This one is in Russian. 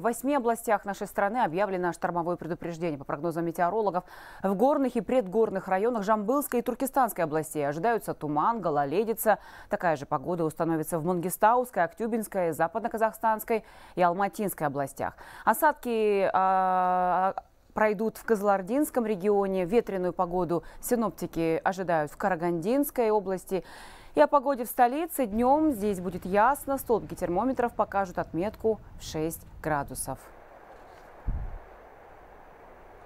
В восьми областях нашей страны объявлено штормовое предупреждение. По прогнозам метеорологов, в горных и предгорных районах Жамбылской и Туркестанской областей ожидаются туман, гололедица. Такая же погода установится в Мангистауской, Актюбинской, Западно-Казахстанской и Алматинской областях. Осадки... Э пройдут в Козлординском регионе. Ветреную погоду синоптики ожидают в Карагандинской области. И о погоде в столице днем здесь будет ясно. Столбики термометров покажут отметку в 6 градусов.